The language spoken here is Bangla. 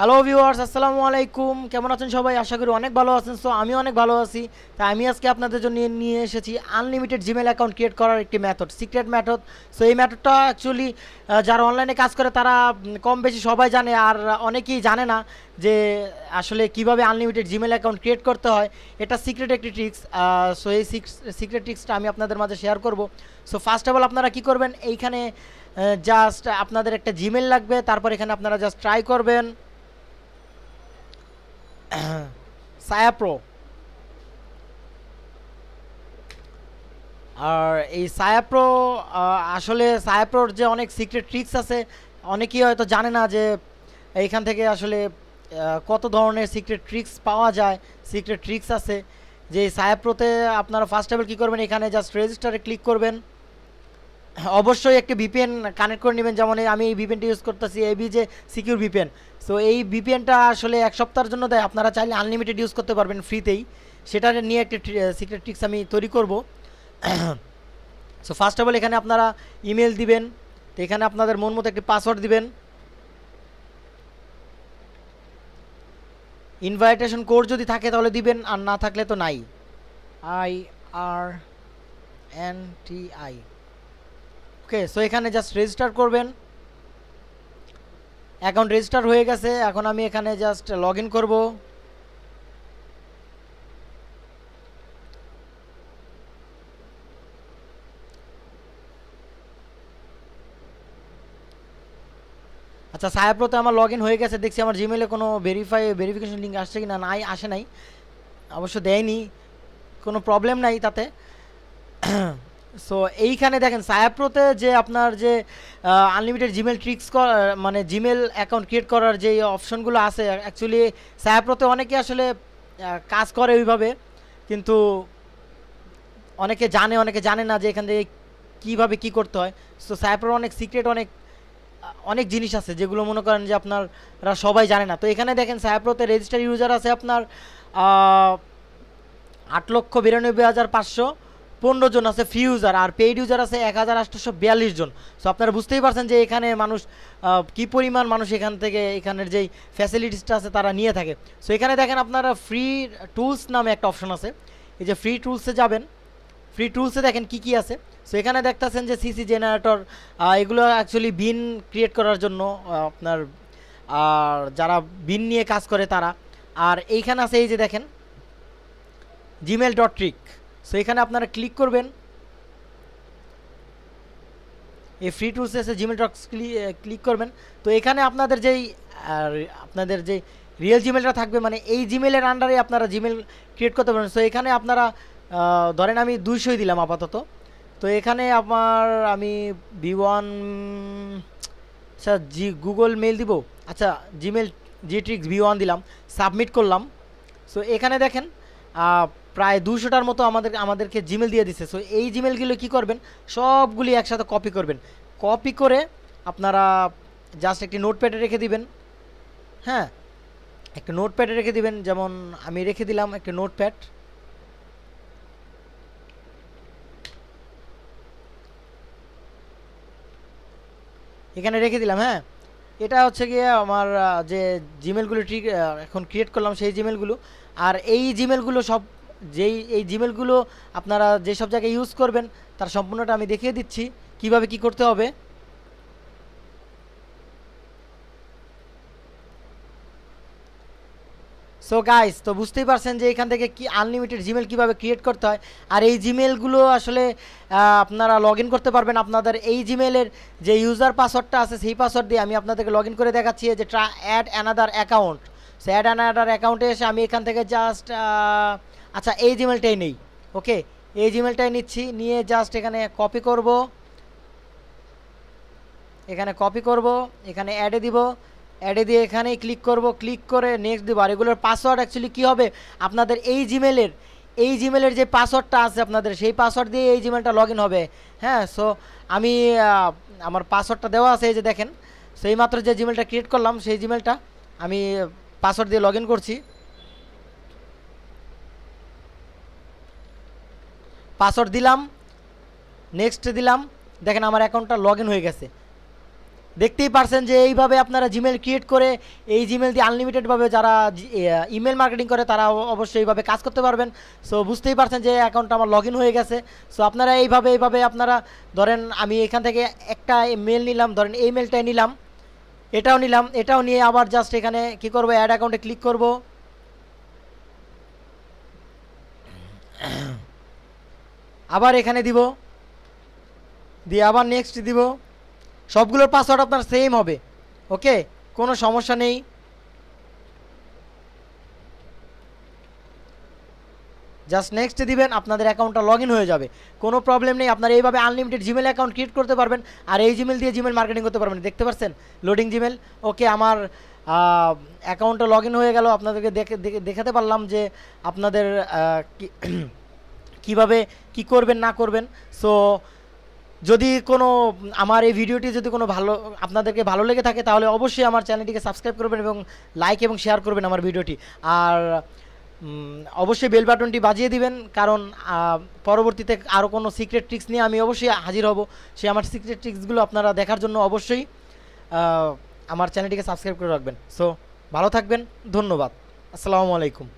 হ্যালো ভিউয়ার্স আসসালামু আলাইকুম কেমন আছেন সবাই আশা করি অনেক ভালো আছেন সো আমি অনেক ভালো আছি তাই আমি আজকে আপনাদের জন্য নিয়ে এসেছি আনলিমিটেড জিমেল অ্যাকাউন্ট ক্রিয়েট করার একটি ম্যাথড সিক্রেট ম্যাথড সো এই ম্যাথডটা অ্যাকচুয়ালি যারা অনলাইনে কাজ করে তারা কম বেশি সবাই জানে আর অনেকেই জানে না যে আসলে কিভাবে আনলিমিটেড জিমেল অ্যাকাউন্ট ক্রিয়েট করতে হয় এটা সিক্রেট একটি ট্রিক্স সো এই সিক্রেট ট্রিক্সটা আমি আপনাদের মাঝে শেয়ার করব সো ফার্স্ট অফ অল আপনারা কি করবেন এইখানে জাস্ট আপনাদের একটা জিমেল লাগবে তারপর এখানে আপনারা জাস্ট ট্রাই করবেন সায়া প্রো আর এই সায়া প্রো আসলে সায়া প্রোর যে অনেক সিক্রেট ট্রিক্স আছে অনেকেই হয়তো জানে না যে এইখান থেকে আসলে কত ধরনের সিক্রেট ট্রিক্স পাওয়া যায় সিক্রেট ট্রিক্স আছে যে সায়া প্রোতে আপনারা ফার্স্ট অফ কী করবেন এখানে জাস্ট রেজিস্টারে ক্লিক করবেন অবশ্যই একটি ভিপিএন কানেক্ট করে নেবেন যেমন আমি এই ভিপিএনটা ইউজ করতেছি এবি যে সিকিউর ভিপিএন সো এই ভিপিএনটা আসলে এক সপ্তাহের জন্য দেয় আপনারা চাইলে আনলিমিটেড ইউজ করতে পারবেন ফ্রিতেই সেটা নিয়ে একটি সিক্রেট ট্রিক্স আমি তৈরি করব সো ফার্স্ট অফ অল এখানে আপনারা ইমেল দিবেন তো এখানে আপনাদের মন মতো একটি পাসওয়ার্ড দিবেন ইনভাইটেশন কোড যদি থাকে তাহলে দিবেন আর না থাকলে তো নাই I R N T I okay so এখানে জাস্ট রেজিস্টার করবেন অ্যাকাউন্ট রেজিস্টার হয়ে গেছে এখন আমি এখানে জাস্ট লগ ইন করবো আচ্ছা সায়াপ্রোতে আমার লগ ইন হয়ে গেছে দেখছি আমার জিমেলে কোনো ভেরিফাই ভেরিফিকেশন লিঙ্ক আসছে কি না নাই আসে নাই অবশ্য দেয়নি কোনো প্রবলেম নাই তাতে সো এইখানে দেখেন সায়াপ্রোতে যে আপনার যে আনলিমিটেড জিমেল ট্রিক্স মানে জিমেল অ্যাকাউন্ট ক্রিয়েট করার যে অপশনগুলো আছে অ্যাকচুয়ালি সায়াপ্রোতে অনেকে আসলে কাজ করে ওইভাবে কিন্তু অনেকে জানে অনেকে জানে না যে এখান থেকে কীভাবে কী করতে হয় সো সায়াপ্রোর অনেক সিক্রেট অনেক অনেক জিনিস আছে যেগুলো মনে করেন যে আপনারা সবাই জানে না তো এখানে দেখেন সায়াপ্রোতে রেজিস্টার ইউজার আছে আপনার আট লক্ষ বিরানব্বই হাজার পাঁচশো পনেরো জন আছে ফ্রি ইউজার আর পেইড ইউজার আছে এক হাজার আটশো বিয়াল্লিশ জন সো আপনারা বুঝতেই পারছেন যে এখানে মানুষ কি পরিমাণ মানুষ এখান থেকে এখানের যেই ফ্যাসিলিটিসটা আছে তারা নিয়ে থাকে সো এখানে দেখেন আপনারা ফ্রি টুলস নামে একটা অপশন আছে এই যে ফ্রি টুলসে যাবেন ফ্রি টুলসে দেখেন কি কি আছে সো এখানে দেখতেছেন যে সিসি জেনারেটর এগুলো অ্যাকচুয়ালি বিন ক্রিয়েট করার জন্য আপনার আর যারা বিন নিয়ে কাজ করে তারা আর এইখানে আছে এই যে দেখেন জিমেল ডট ট্রিক সো এখানে আপনারা ক্লিক করবেন এই ফ্রি টুলস এসে জিমেল টক্স ক্লিক করবেন তো এখানে আপনাদের যেই আপনাদের যে রিয়েল জিমেলটা থাকবে মানে এই জিমেলের আন্ডারে আপনারা জিমেল ক্রিয়েট করতে পারবেন সো এখানে আপনারা ধরেন আমি দুইশোই দিলাম আপাতত তো এখানে আমার আমি বি ওয়ান আচ্ছা জি গুগল মেল দিব আচ্ছা Gmail G tricks B one দিলাম সাবমিট করলাম সো এখানে দেখেন প্রায় দুশোটার মতো আমাদের আমাদেরকে জিমেল দিয়ে দিচ্ছে সো এই জিমেলগুলো কি করবেন সবগুলি একসাথে কপি করবেন কপি করে আপনারা জাস্ট একটি নোটপ্যাডে রেখে দিবেন হ্যাঁ একটি নোটপ্যাডে রেখে দিবেন যেমন আমি রেখে দিলাম একটি নোটপ্যাড এখানে রেখে দিলাম হ্যাঁ এটা হচ্ছে গিয়ে আমার যে জিমেলগুলো ঠিক এখন ক্রিয়েট করলাম সেই জিমেলগুলো আর এই জিমেলগুলো সব যেই এই জিমেলগুলো আপনারা যেসব জায়গায় ইউজ করবেন তার সম্পূর্ণটা আমি দেখিয়ে দিচ্ছি কিভাবে কি করতে হবে সো গাইস তো বুঝতেই পারছেন যে এখান থেকে কি আনলিমিটেড জিমেল কীভাবে ক্রিয়েট করতে হয় আর এই জিমেলগুলো আসলে আপনারা লগ করতে পারবেন আপনাদের এই জিমেলের যে ইউজার পাসওয়ার্ডটা আছে সেই পাসওয়ার্ড দিয়ে আমি আপনাদেরকে লগ করে দেখাচ্ছি যে ট্রা add another account so add another অ্যাকাউন্টে এসে আমি এখান থেকে জাস্ট আচ্ছা এই জিমেলটাই নেই ওকে এই জিমেলটাই নিচ্ছি নিয়ে জাস্ট এখানে কপি করব এখানে কপি করব এখানে অ্যাডে দিব অ্যাডে দিয়ে এখানেই ক্লিক করব ক্লিক করে নেক্সট দিব আর এগুলোর পাসওয়ার্ড অ্যাকচুয়ালি কী হবে আপনাদের এই জিমেলের এই জিমেলের যে পাসওয়ার্ডটা আছে আপনাদের সেই পাসওয়ার্ড দিয়ে এই জিমেলটা লগ হবে হ্যাঁ সো আমি আমার পাসওয়ার্ডটা দেওয়া আছে এই যে দেখেন সেই মাত্র যে জিমেলটা ক্রিয়েট করলাম সেই জিমেলটা আমি পাসওয়ার্ড দিয়ে লগ করছি পাসওয়ার্ড দিলাম নেক্সট দিলাম দেখেন আমার অ্যাকাউন্টটা লগ হয়ে গেছে দেখতেই পারছেন যে এইভাবে আপনারা জিমেল ক্রিয়েট করে এই জিমেল দিয়ে আনলিমিটেডভাবে যারা ইমেল মার্কেটিং করে তারা অবশ্যই এইভাবে কাজ করতে পারবেন সো বুঝতেই পারছেন যে অ্যাকাউন্টটা আমার লগ হয়ে গেছে সো আপনারা এইভাবে এইভাবে আপনারা ধরেন আমি এখান থেকে একটা মেল নিলাম ধরেন এই মেলটাই নিলাম এটাও নিলাম এটাও নিয়ে আবার জাস্ট এখানে কি করব অ্যাড অ্যাকাউন্টে ক্লিক করব আবার এখানে দিব দিয়ে আবার নেক্সট দিব সবগুলোর পাসওয়ার্ড আপনার সেম হবে ওকে কোনো সমস্যা নেই জাস্ট নেক্সট দিবেন আপনাদের অ্যাকাউন্টটা লগ ইন হয়ে যাবে কোনো প্রবলেম নেই আপনারা এইভাবে আনলিমিটেড জিমেল অ্যাকাউন্ট ক্রিয়েট করতে পারবেন আর এই জিমেল দিয়ে জিমেল মার্কেটিং করতে পারবেন দেখতে পাচ্ছেন লোডিং জিমেল ওকে আমার অ্যাকাউন্টটা লগ ইন হয়ে গেল আপনাদেরকে দেখাতে পারলাম যে আপনাদের কিভাবে কি করবেন না করবেন সো যদি কোনো আমার এই ভিডিওটি যদি কোনো ভালো আপনাদেরকে ভালো লেগে থাকে তাহলে অবশ্যই আমার চ্যানেলটিকে সাবস্ক্রাইব করবেন এবং লাইক এবং শেয়ার করবেন আমার ভিডিওটি আর অবশ্যই বেল বাটনটি বাজিয়ে দিবেন কারণ পরবর্তীতে আরও কোনো সিক্রেট ট্রিক্স নিয়ে আমি অবশ্যই হাজির হব সে আমার সিক্রেট ট্রিক্সগুলো আপনারা দেখার জন্য অবশ্যই আমার চ্যানেলটিকে সাবস্ক্রাইব করে রাখবেন সো ভালো থাকবেন ধন্যবাদ আসসালামু আলাইকুম